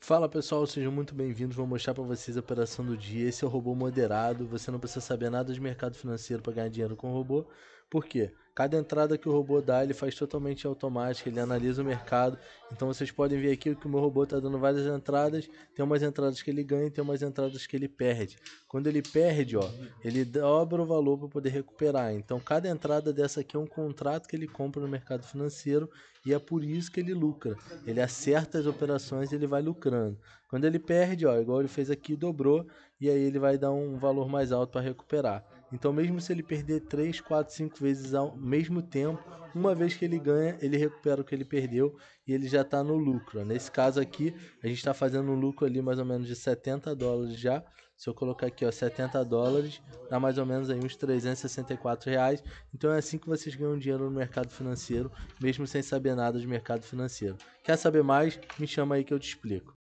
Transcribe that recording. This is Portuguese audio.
Fala pessoal, sejam muito bem-vindos. Vou mostrar para vocês a operação do dia. Esse é o robô moderado. Você não precisa saber nada de mercado financeiro para ganhar dinheiro com o robô. Por quê? Cada entrada que o robô dá, ele faz totalmente automática, ele analisa o mercado. Então vocês podem ver aqui que o meu robô está dando várias entradas. Tem umas entradas que ele ganha e tem umas entradas que ele perde. Quando ele perde, ó, ele dobra o valor para poder recuperar. Então cada entrada dessa aqui é um contrato que ele compra no mercado financeiro e é por isso que ele lucra. Ele acerta as operações e ele vai lucrando. Quando ele perde, ó, igual ele fez aqui, dobrou e aí ele vai dar um valor mais alto para recuperar. Então, mesmo se ele perder 3, 4, 5 vezes ao mesmo tempo, uma vez que ele ganha, ele recupera o que ele perdeu e ele já está no lucro. Nesse caso aqui, a gente está fazendo um lucro ali mais ou menos de 70 dólares já. Se eu colocar aqui, ó, 70 dólares, dá mais ou menos aí uns 364 reais. Então é assim que vocês ganham dinheiro no mercado financeiro, mesmo sem saber nada de mercado financeiro. Quer saber mais? Me chama aí que eu te explico.